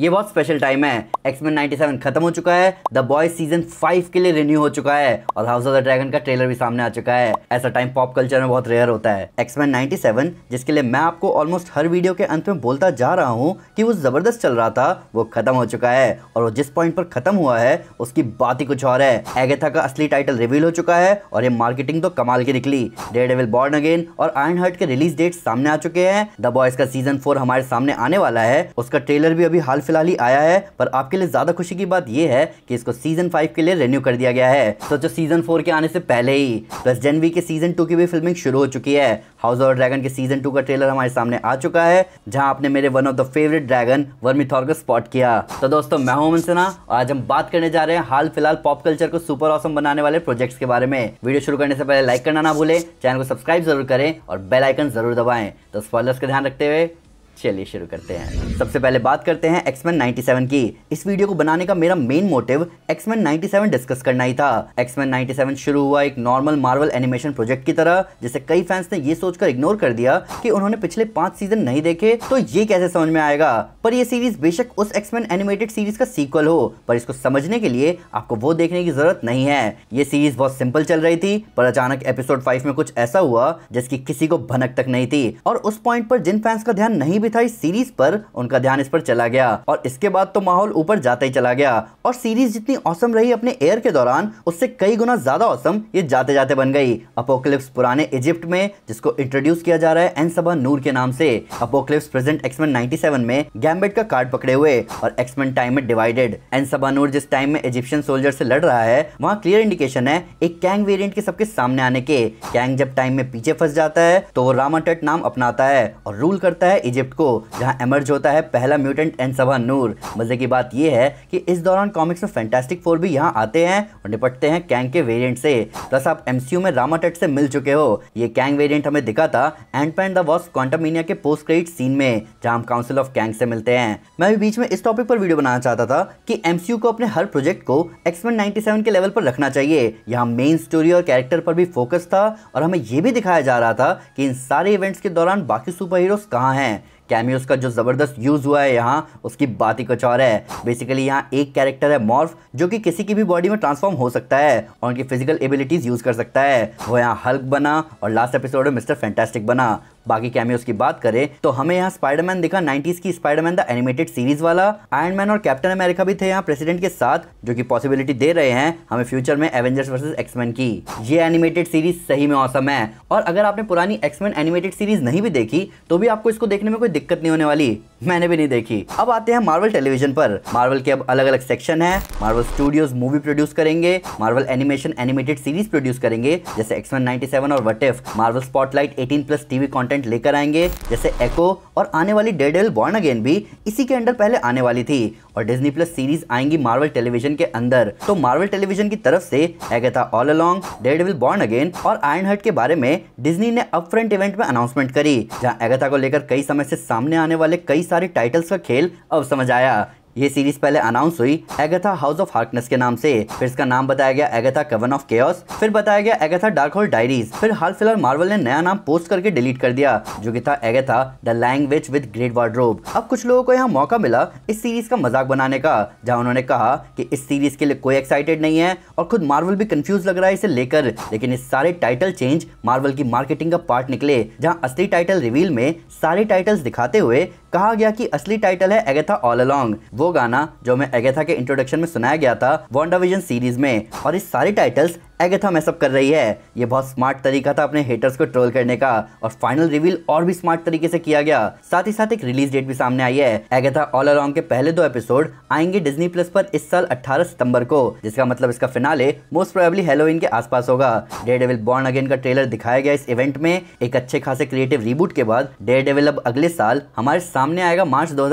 ये बहुत special time है एक्समैन 97 खत्म हो चुका है द बॉय सीजन 5 के लिए रिन्यू हो चुका है और हाउस ऑफ द ड्रैगन का ट्रेलर भी सामने आ चुका है ऐसा टाइम पॉप कल्चर में बहुत रेयर होता है एक्समैन 97 जिसके लिए मैं आपको ऑलमोस्ट हर वीडियो के अंत में बोलता जा रहा हूँ कि वो जबरदस्त चल रहा था वो खत्म हो चुका है और वो जिस पॉइंट पर खत्म हुआ है उसकी बात ही कुछ और है एगेथा का असली टाइटल रिवील हो चुका है और ये मार्केटिंग तो कमाल की निकली डेड एविल बॉर्न अगेन और आयन हर्ट के रिलीज डेट सामने आ चुके हैं द बॉयज का सीजन फोर हमारे सामने आने वाला है उसका ट्रेलर भी अभी हाल फिलहाल ही आया है पर आपके लिए ज़्यादा खुशी की बात यह है कि इसको सीजन फाइव के लिए रेन्यू कर दिया गया है तो जो सीजन फोर के आने से पहले ही प्लस जनवी के सीजन टू की भी फिल्मिंग शुरू हो चुकी है हाउस ऑफ ड्रैगन के सीजन टू का ट्रेलर हमारे सामने आ चुका है जहाँ आपने मेरे one of the favourite dragon Vermithor को स्पॉट किया तो दोस्तों मैं हूं मनसना और आज हम बात करने जा रहे हैं हाल फिलहाल पॉप कल्चर को सुपर ऑसम बनाने वाले प्रोजेक्ट्स के बारे में वीडियो शुरू करने से पहले लाइक करना ना भूले चैनल को सब्सक्राइब जरूर करें और बेलाइकन जरूर दबाएं तो स्पॉलर्स का ध्यान रखते हुए चलिए शुरू करते हैं सबसे पहले बात करते हैं एक्समैन 97 की इस वीडियो को बनाने का मेरा मेन मोटिव एक्समैन 97 डिस्कस करना ही था एक्समैन 97 शुरू हुआ एक नॉर्मल मार्वल एनिमेशन प्रोजेक्ट की तरह जिसे कई फैंस ने ये सोचकर इग्नोर कर दिया कि उन्होंने पिछले पांच सीजन नहीं देखे तो ये कैसे समझ में आएगा पर यह सीरीज बेशक उस एक्समैन एनिमेटेड सीरीज का सीक्वल हो पर इसको समझने के लिए आपको वो देखने की जरूरत नहीं है ये सीरीज बहुत सिंपल चल रही थी पर अचानक एपिसोड फाइव में कुछ ऐसा हुआ जिसकी किसी को भनक तक नहीं थी और उस पॉइंट पर जिन फैंस का ध्यान नहीं भी था इस सीरीज पर उनका ध्यान इस पर चला गया और इसके बाद तो माहौल ऊपर जाता ही चला गया और सीरीज जितनी औसम रही अपने एयर के दौरान उससे कई गुना ज्यादा औसम ये जाते जाते बन गई अपोक्लिप्स पुराने इजिप्ट में जिसको इंट्रोड्यूस किया जा रहा है एन सबा नूर के नाम से अपोक्लिप्स प्रेजेंट एक्समैन 97 में गैम्बेट का कार्ड पकड़े हुए और एक्समेन टाइम में डिवाइडेड एन सबा नूर जिस टाइम में इजिप्शियन सोल्जर से लड़ रहा है वहाँ क्लियर इंडिकेशन है एक कैंग वेरियंट के सबके सामने आने के कैंग जब टाइम में पीछे फंस जाता है तो वो रामाटट नाम अपनाता है और रूल करता है इजिप्ट को जहां एमर्ज होता है पहला म्यूटेंट एंड सभा नूर मज़े की बात यह है कि इस दौरान कॉमिक्स में फैंटास्टिक फोर भी यहां आते हैं और निपटते हैं कैंग के वेरिएंट से प्लस आप एमसीयू में रामाटेट से मिल चुके हो ये कैंग वेरियंट हमें दिखा था एंड पैन द वॉस क्वांटमीनिया के पोस्ट क्रेडिट सीन में जहाँ काउंसिल ऑफ कैंग से मिलते हैं मैं भी बीच में इस टॉपिक पर वीडियो बनाना चाहता था कि एम को अपने हर प्रोजेक्ट को एक्समेन नाइनटी के लेवल पर रखना चाहिए यहाँ मेन स्टोरी और कैरेक्टर पर भी फोकस था और हमें यह भी दिखाया जा रहा था कि इन सारे इवेंट्स के दौरान बाकी सुपर हीरोज कहाँ हैं कैमियोज का जो ज़बरदस्त यूज़ हुआ है यहाँ उसकी बात ही कुछ और है बेसिकली यहाँ एक कैरेक्टर है मॉर्फ जो कि किसी की भी बॉडी में ट्रांसफॉर्म हो सकता है और उनकी फिजिकल एबिलिटीज़ यूज़ कर सकता है वो यहाँ हल्क बना और लास्ट एपिसोड में मिस्टर फैंटेस्टिक बना बाकी कैमियोज की बात करें तो हमें यहाँ स्पाइडरमैन दिखा नाइनटीज की स्पाइडरमैन द एनिमेटेड सीरीज वाला आयरन मैन और कैप्टन अमेरिका भी थे यहाँ प्रेसिडेंट के साथ जो कि पॉसिबिलिटी दे रहे हैं हमें फ्यूचर में एवेंजर्स वर्सेज एक्समैन की ये एनिमेटेड सीरीज सही में औसम है और अगर आपने पुरानी एक्समैन एनिमेटेड सीरीज नहीं भी देखी तो भी आपको इसको देखने में कोई दिक्कत नहीं होने वाली मैंने भी नहीं देखी अब आते हैं मार्वल टेलीविजन पर मार्वल के अब अलग अलग सेक्शन है मार्वल स्टूडियोज मूवी प्रोड्यूस करेंगे Marvel animation animated series produce करेंगे जैसे नाइनटी सेवन और What If Marvel Spotlight eighteen plus TV content लेकर आएंगे जैसे एको और आने वाली डेड एल बॉर्न अगेन भी इसी के अंडर पहले आने वाली थी और डिज्नी प्लस सीरीज आएंगी मार्वल टेलीविजन के अंदर तो मार्वल टेलीविजन की तरफ से Agatha All Along Daredevil Born Again और आयरन हर्ट के बारे में डिज्नी ने अप फ्रंट इवेंट में अनाउंसमेंट करी जहां एगेथा को लेकर कई समय से सामने आने वाले कई सारे टाइटल्स का खेल अब समझ आया ये सीरीज पहले अनाउंस हुई एगथा हाउस ऑफ हार्कनेस के नाम से फिर इसका नाम बताया गया एगथा कवन ऑफ केयर्स फिर बताया गया एगथा डार्क होल डायरीज फिर हाल फिलहाल मार्वल ने नया नाम पोस्ट करके डिलीट कर दिया जो कि था Agatha the language with great wardrobe अब कुछ लोगों को यहाँ मौका मिला इस सीरीज का मजाक बनाने का जहाँ उन्होंने कहा की इस सीरीज के लिए कोई एक्साइटेड नहीं है और खुद मार्वल भी कंफ्यूज लग रहा है इसे लेकर लेकिन इस सारे टाइटल चेंज मार्वल की मार्केटिंग का पार्ट निकले जहाँ असली टाइटल रिवील में सारे टाइटल्स दिखाते हुए कहा गया कि असली टाइटल है एगेथा ऑल अलॉन्ग वो गाना जो मैं एगेथा के इंट्रोडक्शन में सुनाया गया था वॉन्डाविजन सीरीज में और इस सारे टाइटल्स एगेथा मैसअप कर रही है ये बहुत स्मार्ट तरीका था अपने हेटर्स को ट्रोल करने का और फाइनल रिवील और भी स्मार्ट तरीके से किया गया साथ ही साथ एक रिलीज डेट भी सामने आई है एगेथा ऑल अराउंड के पहले दो एपिसोड आएंगे डिज्नी प्लस पर इस साल 18 सितंबर को जिसका मतलब इसका फिनाले मोस्ट प्रोबेबली हेलोइन के आसपास होगा डेयर डेविल बॉर्न अगेन का ट्रेलर दिखाया गया इस इवेंट में एक अच्छे खासे क्रिएटिव रिबूट के बाद डेयर डेविल अब अगले साल हमारे सामने आएगा मार्च दो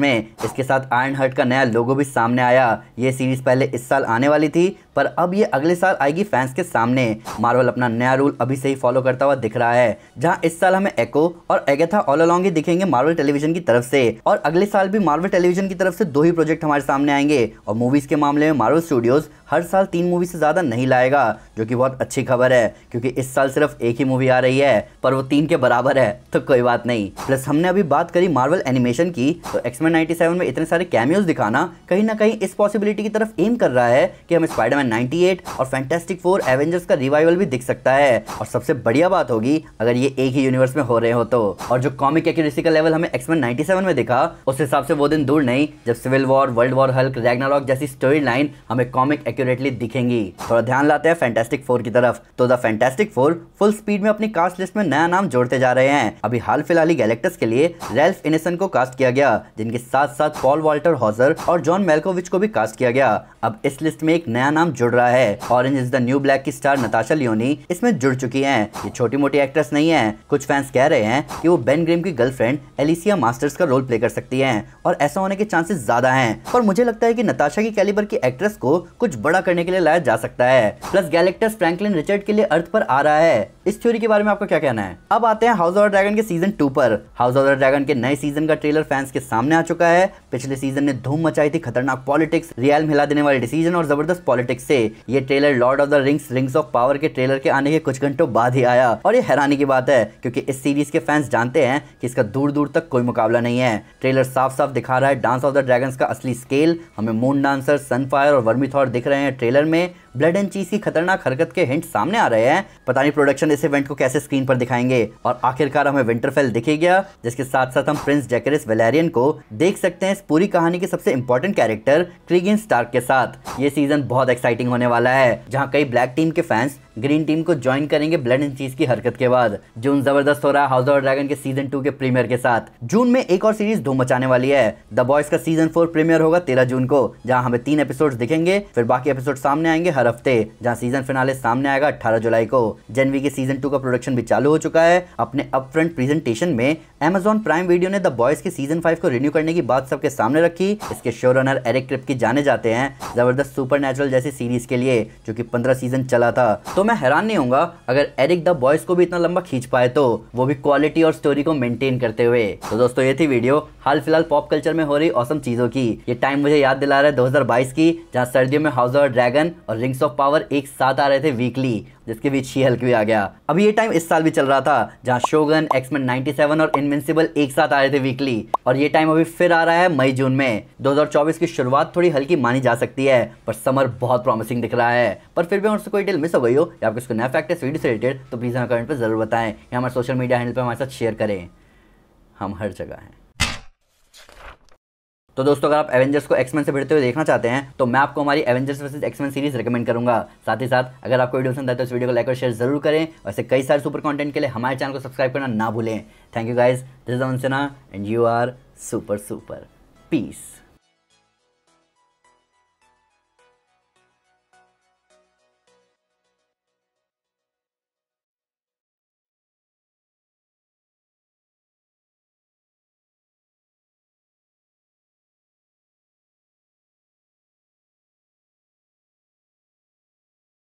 में इसके साथ आयरन हर्ट का नया लोगो भी सामने आया ये सीरीज पहले इस साल आने वाली थी पर अब ये अगले साल आएगी फैंस के सामने मार्वल अपना नया रूल अभी से ही फॉलो करता हुआ दिख रहा है जहां इस साल हमें एको और एगेथा ऑल अलॉन्ग ही दिखेंगे मार्वल टेलीविजन की तरफ से और अगले साल भी मार्वल टेलीविजन की तरफ से दो ही प्रोजेक्ट हमारे सामने आएंगे और मूवीज के मामले में मार्वल स्टूडियोज हर साल तीन मूवी से ज़्यादा नहीं लाएगा जो कि बहुत अच्छी खबर है क्योंकि इस साल सिर्फ एक ही मूवी आ रही है पर वो तीन के बराबर है तो कोई बात नहीं प्लस हमने अभी बात करी मार्वल एनिमेशन की तो एक्समेन नाइनटी में इतने सारे कैमियोज दिखाना कहीं ना कहीं इस पॉसिबिलिटी की तरफ एम कर रहा है कि हम स्पाइडर 98 और फैंटेस्टिक फोर एवेंजर्स का रिवाइवल भी दिख सकता है और सबसे बढ़िया बात होगी अगर ये एक ही यूनिवर्स में हो रहे हो तो और जो कॉमिक एक्यूरेसी का लेवल हमें एक्समैन 97 में दिखा उस हिसाब से वो दिन दूर नहीं जब Civil War World War Hulk Ragnarok जैसी स्टोरी लाइन हमें कॉमिक एक्यूरेटली दिखेंगी थोड़ा ध्यान लाते हैं फैंटेस्टिक फोर की तरफ तो The Fantastic Four full speed में अपनी कास्ट लिस्ट में नया नाम जोड़ते जा रहे हैं अभी हाल फिलहाल ही गैलेक्टस के लिए रेल्फ इनेसन को कास्ट किया गया जिनके साथ साथ पॉल वॉल्टर हॉजर और जॉन मेलकोविच को भी कास्ट किया गया अब इस लिस्ट में एक नया नाम जुड़ रहा है Orange Is the New Black की स्टार नताशा लियोनी इसमें जुड़ चुकी है ये छोटी मोटी एक्ट्रेस नहीं है कुछ फैंस कह रहे हैं कि वो बेन ग्रीम की गर्लफ्रेंड एलिसिया मास्टर्स का रोल प्ले कर सकती है और ऐसा होने के चांसेस ज्यादा है पर मुझे लगता है की नताशा की कैलिबर की एक्ट्रेस को कुछ बड़ा करने के लिए लाया जा सकता है प्लस गैलेक्टर्स फ्रैंकलिन रिचर्ड के लिए अर्थ पर आ रहा है इस थ्योरी के बारे में आपको क्या कहना है अब आते हैं हाउस ऑफ ड्रैगन के सीजन टू पर हाउस ऑफ ड्रैगन के नए सीजन का ट्रेलर फैंस के सामने आ चुका है पिछले सीजन ने धूम मचाई थी खतरनाक पॉलिटिक्स रियल मिला देने वाले डिसीजन और जबरदस्त पॉलिटिक्स से ये trailer Lord of the Rings Rings of Power के ट्रेलर के आने के कुछ घंटों बाद ही आया और ये हैरानी की बात है क्योंकि इस सीरीज के फैंस जानते हैं कि इसका दूर दूर तक कोई मुकाबला नहीं है ट्रेलर साफ साफ दिखा रहा है डांस ऑफ द ड्रैगन का असली स्केल हमें मून डांसर सनफायर और वर्मी थॉर दिख रहे हैं ट्रेलर में ब्लड एंड चीज की खतरनाक हरकत के हिंट सामने आ रहे हैं पता नहीं प्रोडक्शन इस इवेंट को कैसे स्क्रीन पर दिखाएंगे और आखिरकार हमें विंटरफेल दिखे गया जिसके साथ साथ हम प्रिंस जैकरिस वेलेरियन को देख सकते हैं इस पूरी कहानी के सबसे इंपॉर्टेंट कैरेक्टर क्रिगिन स्टार्क के साथ ये सीजन बहुत एक्साइटिंग होने वाला है जहाँ कई ब्लैक टीम के फैंस ग्रीन टीम को ज्वाइन करेंगे ब्लड एंड चीज की हरकत के बाद जून जबरदस्त हो रहा है हाउस ऑफ ड्रैगन के सीजन टू के प्रीमियर के साथ जून में एक और सीरीज धूम मचाने वाली है द बॉयज का सीजन फोर प्रीमियर होगा तेरह जून को जहाँ हमें तीन एपिसोड दिखेंगे फिर बाकी एपिसोड सामने आएंगे हर हफ्ते जहाँ सीजन फिनाले सामने आएगा अठारह जुलाई को जनवी के सीजन टू का प्रोडक्शन भी चालू हो चुका है अपने अपफ्रंट प्रेजेंटेशन में एमेजॉन प्राइम वीडियो ने द बॉयज के सीजन फाइव को रिन्यू करने की बात सबके सामने रखी इसके शो रनर एरिक क्रिप की जाने जाते हैं जबरदस्त सुपर जैसी सीरीज के लिए जो की पंद्रह सीजन चला था तो मैं हैरान नहीं होगा अगर एरिक द बॉयज को भी इतना लंबा खींच पाए तो वो भी क्वालिटी और स्टोरी को मेंटेन करते हुए तो दोस्तों ये थी वीडियो हाल फिलहाल पॉप कल्चर में हो रही औसम चीजों की ये टाइम मुझे याद दिला रहा है 2022 की जहाँ सर्दियों में हाउस ऑफ ड्रैगन और रिंग्स ऑफ पावर एक साथ आ रहे थे वीकली जिसके बीच शी हल्क भी आ गया अभी ये टाइम इस साल भी चल रहा था जहाँ शोगन एक्समैन 97 और इनविंसिबल एक साथ आ रहे थे वीकली और ये टाइम अभी फिर आ रहा है मई जून में 2024 की शुरुआत थोड़ी हल्की मानी जा सकती है पर समर बहुत प्रॉमिसिंग दिख रहा है पर फिर भी हमसे कोई डिटेल मिस हो गई हो या आपको इसको नया फैक्ट है वीडियो से रिलेटेड तो प्लीज़ हमें कमेंट पर जरूर बताएं या हमारे सोशल मीडिया हैंडल पर हमारे साथ शेयर करें हम हर जगह हैं तो दोस्तों अगर आप एवेंजर्स को एक्समैन से भिड़ते हुए देखना चाहते हैं तो मैं आपको हमारी Avengers versus X Men series recommend करूंगा साथ ही साथ अगर आपको वीडियो पसंद आए तो इस वीडियो को लाइक और शेयर जरूर करें ऐसे कई सारे सुपर कंटेंट के लिए हमारे चैनल को सब्सक्राइब करना ना भूलें thank you guys this is अंसना and you are super super piece